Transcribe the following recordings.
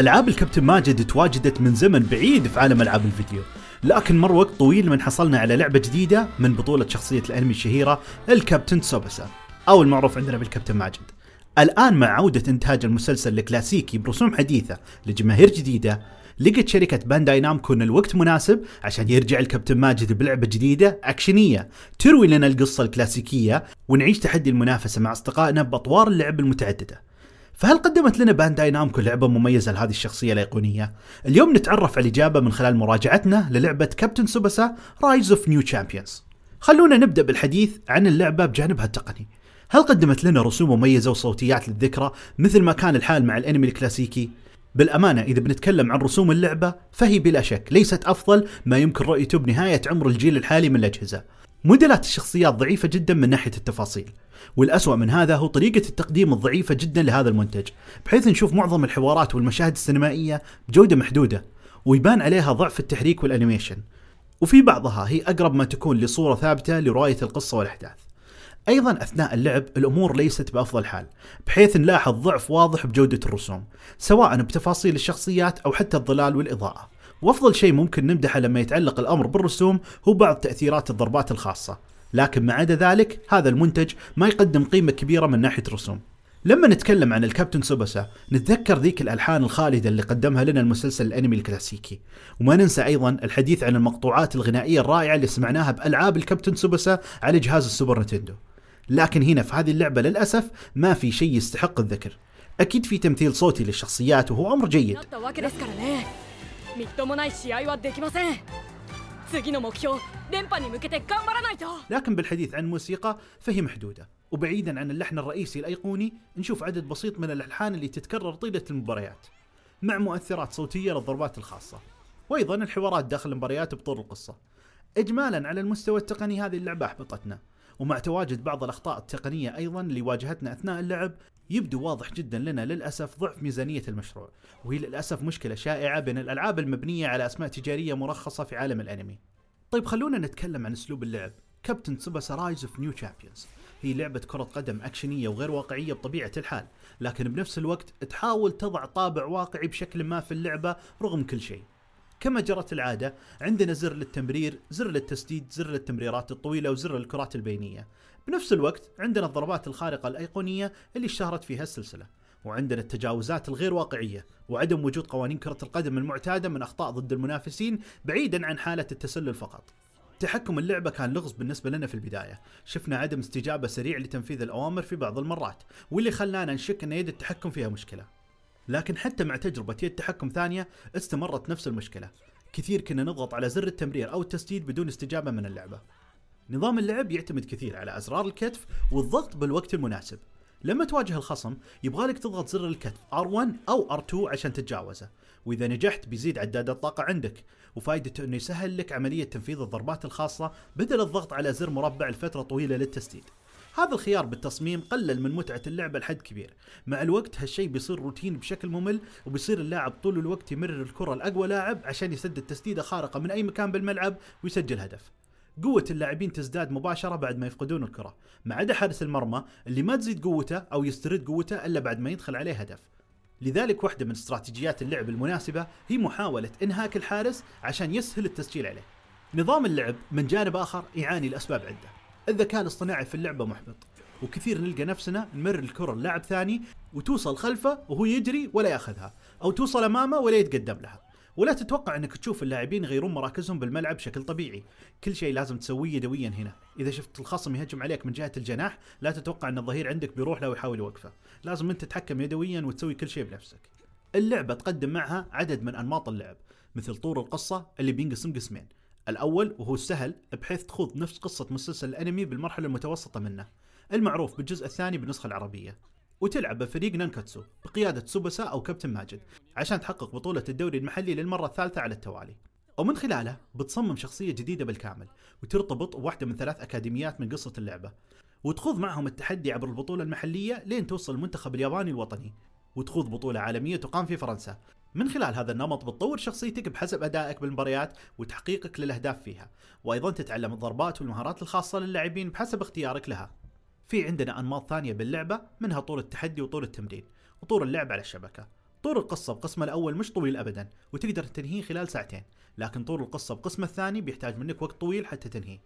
العاب الكابتن ماجد تواجدت من زمن بعيد في عالم العاب الفيديو لكن مر وقت طويل من حصلنا على لعبه جديده من بطوله شخصيه الانمي الشهيره الكابتن سوبسا او المعروف عندنا بالكابتن ماجد الان مع عوده انتاج المسلسل الكلاسيكي برسوم حديثه لجماهير جديده لقت شركة بانداي نامكو ان الوقت مناسب عشان يرجع الكابتن ماجد بلعبة جديدة اكشنية تروي لنا القصة الكلاسيكية ونعيش تحدي المنافسة مع اصدقائنا باطوار اللعب المتعددة. فهل قدمت لنا بانداي نامكو لعبة مميزة لهذه الشخصية الأيقونية؟ اليوم نتعرف على الإجابة من خلال مراجعتنا للعبة كابتن سوبسا رايز اوف نيو تشامبيونز. خلونا نبدأ بالحديث عن اللعبة بجانبها التقني. هل قدمت لنا رسوم مميزة وصوتيات للذكرى مثل ما كان الحال مع الأنمي الكلاسيكي؟ بالأمانة إذا بنتكلم عن رسوم اللعبة فهي بلا شك ليست أفضل ما يمكن رؤيته بنهاية عمر الجيل الحالي من الأجهزة موديلات الشخصيات ضعيفة جدا من ناحية التفاصيل والأسوأ من هذا هو طريقة التقديم الضعيفة جدا لهذا المنتج بحيث نشوف معظم الحوارات والمشاهد السينمائية بجودة محدودة ويبان عليها ضعف التحريك والأنيميشن وفي بعضها هي أقرب ما تكون لصورة ثابتة لرواية القصة والأحداث ايضا اثناء اللعب الامور ليست بافضل حال بحيث نلاحظ ضعف واضح بجوده الرسوم سواء بتفاصيل الشخصيات او حتى الظلال والاضاءه وافضل شيء ممكن نمدحه لما يتعلق الامر بالرسوم هو بعض تاثيرات الضربات الخاصه لكن ما عدا ذلك هذا المنتج ما يقدم قيمه كبيره من ناحيه الرسوم لما نتكلم عن الكابتن سوباسا نتذكر ذيك الالحان الخالده اللي قدمها لنا المسلسل الانمي الكلاسيكي وما ننسى ايضا الحديث عن المقطوعات الغنائيه الرائعه اللي سمعناها بالعاب الكابتن سوباسا على جهاز السوبر نتندو لكن هنا في هذه اللعبه للاسف ما في شيء يستحق الذكر اكيد في تمثيل صوتي للشخصيات وهو امر جيد みっともない試合はできません次の目標連覇に向けて頑張らないと لكن بالحديث عن موسيقى فهي محدودة وبعيدا عن اللحن الرئيسي الأيقوني نشوف عدد بسيط من الألحان اللي تتكرر طيلة المباريات مع مؤثرات صوتية للضربات الخاصة وأيضا الحوارات داخل المباريات بطول القصة إجمالا على المستوى التقني هذه اللعبة أحبطتنا ومع تواجد بعض الأخطاء التقنية أيضا اللي واجهتنا أثناء اللعب يبدو واضح جدا لنا للاسف ضعف ميزانيه المشروع، وهي للاسف مشكله شائعه بين الالعاب المبنيه على اسماء تجاريه مرخصه في عالم الانمي. طيب خلونا نتكلم عن اسلوب اللعب، كابتن سوبا رايز اوف نيو تشامبيونز هي لعبة كرة قدم أكشنية وغير واقعية بطبيعة الحال لكن بنفس الوقت تحاول تضع طابع واقعي بشكل ما في اللعبة رغم كل شيء كما جرت العادة عندنا زر للتمرير زر للتسديد زر للتمريرات الطويلة وزر الكرات البينية بنفس الوقت عندنا الضربات الخارقة الأيقونية اللي اشتهرت فيها السلسلة وعندنا التجاوزات الغير واقعية وعدم وجود قوانين كرة القدم المعتادة من أخطاء ضد المنافسين بعيدا عن حالة التسلل فقط تحكم اللعبة كان لغز بالنسبة لنا في البداية شفنا عدم استجابة سريع لتنفيذ الأوامر في بعض المرات واللي خلانا نشك أن يد التحكم فيها مشكلة لكن حتى مع تجربة يد تحكم ثانية استمرت نفس المشكلة كثير كنا نضغط على زر التمرير أو التسديد بدون استجابة من اللعبة نظام اللعب يعتمد كثير على أزرار الكتف والضغط بالوقت المناسب لما تواجه الخصم يبغالك تضغط زر الكتف R1 أو R2 عشان تتجاوزه وإذا نجحت بيزيد عداد الطاقة عندك وفائدته أنه يسهل لك عملية تنفيذ الضربات الخاصة بدل الضغط على زر مربع لفترة طويلة للتسديد هذا الخيار بالتصميم قلل من متعة اللعبة لحد كبير مع الوقت هالشيء بيصير روتين بشكل ممل وبيصير اللاعب طول الوقت يمرر الكرة لأقوى لاعب عشان يسدد تسديدة خارقة من أي مكان بالملعب ويسجل هدف قوة اللاعبين تزداد مباشرة بعد ما يفقدون الكرة ما عدا حارس المرمى اللي ما تزيد قوته أو يسترد قوته إلا بعد ما يدخل عليه هدف لذلك واحدة من استراتيجيات اللعب المناسبة هي محاولة إنهاك الحارس عشان يسهل التسجيل عليه نظام اللعب من جانب آخر يعاني لأسباب عدة الذكاء الاصطناعي في اللعبه محبط وكثير نلقى نفسنا نمر الكره للاعب ثاني وتوصل خلفه وهو يجري ولا ياخذها او توصل امامه ولا يتقدم لها ولا تتوقع انك تشوف اللاعبين يغيرون مراكزهم بالملعب بشكل طبيعي، كل شيء لازم تسويه يدويا هنا، اذا شفت الخصم يهجم عليك من جهه الجناح لا تتوقع ان الظهير عندك بيروح له ويحاول يوقفه، لازم انت تتحكم يدويا وتسوي كل شيء بنفسك. اللعبه تقدم معها عدد من انماط اللعب مثل طور القصه اللي بينقسم قسمين، الاول وهو السهل بحيث تخوض نفس قصه مسلسل الانمي بالمرحله المتوسطه منه المعروف بالجزء الثاني بالنسخه العربيه وتلعب بفريق نانكاتسو بقياده سوباسا او كابتن ماجد عشان تحقق بطوله الدوري المحلي للمره الثالثه على التوالي ومن خلاله بتصمم شخصيه جديده بالكامل وترتبط بواحدة من ثلاث اكاديميات من قصه اللعبه وتخوض معهم التحدي عبر البطوله المحليه لين توصل المنتخب الياباني الوطني وتخوض بطولة عالمية تقام في فرنسا من خلال هذا النمط بتطور شخصيتك بحسب ادائك بالمباريات وتحقيقك للاهداف فيها، وايضا تتعلم الضربات والمهارات الخاصه للاعبين بحسب اختيارك لها. في عندنا انماط ثانيه باللعبه منها طور التحدي وطور التمرين، وطور اللعب على الشبكه. طور القصة بقسمه الأول مش طويل أبدا وتقدر تنهيه خلال ساعتين لكن طور القصة بقسمه الثاني بيحتاج منك وقت طويل حتى تنهيه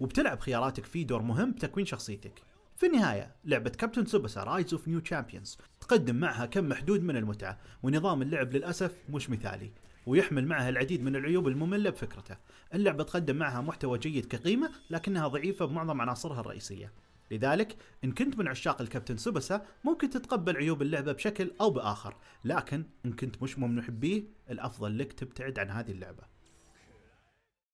وبتلعب خياراتك فيه دور مهم بتكوين شخصيتك في النهاية لعبة كابتن سوبسا رايز اوف نيو تشامبيونز تقدم معها كم محدود من المتعة ونظام اللعب للأسف مش مثالي ويحمل معها العديد من العيوب المملة بفكرته اللعبة تقدم معها محتوى جيد كقيمة لكنها ضعيفة بمعظم عناصرها الرئيسية لذلك إن كنت من عشاق الكابتن سوبسا ممكن تتقبل عيوب اللعبة بشكل أو بآخر لكن إن كنت مش من محبيه الأفضل لك تبتعد عن هذه اللعبة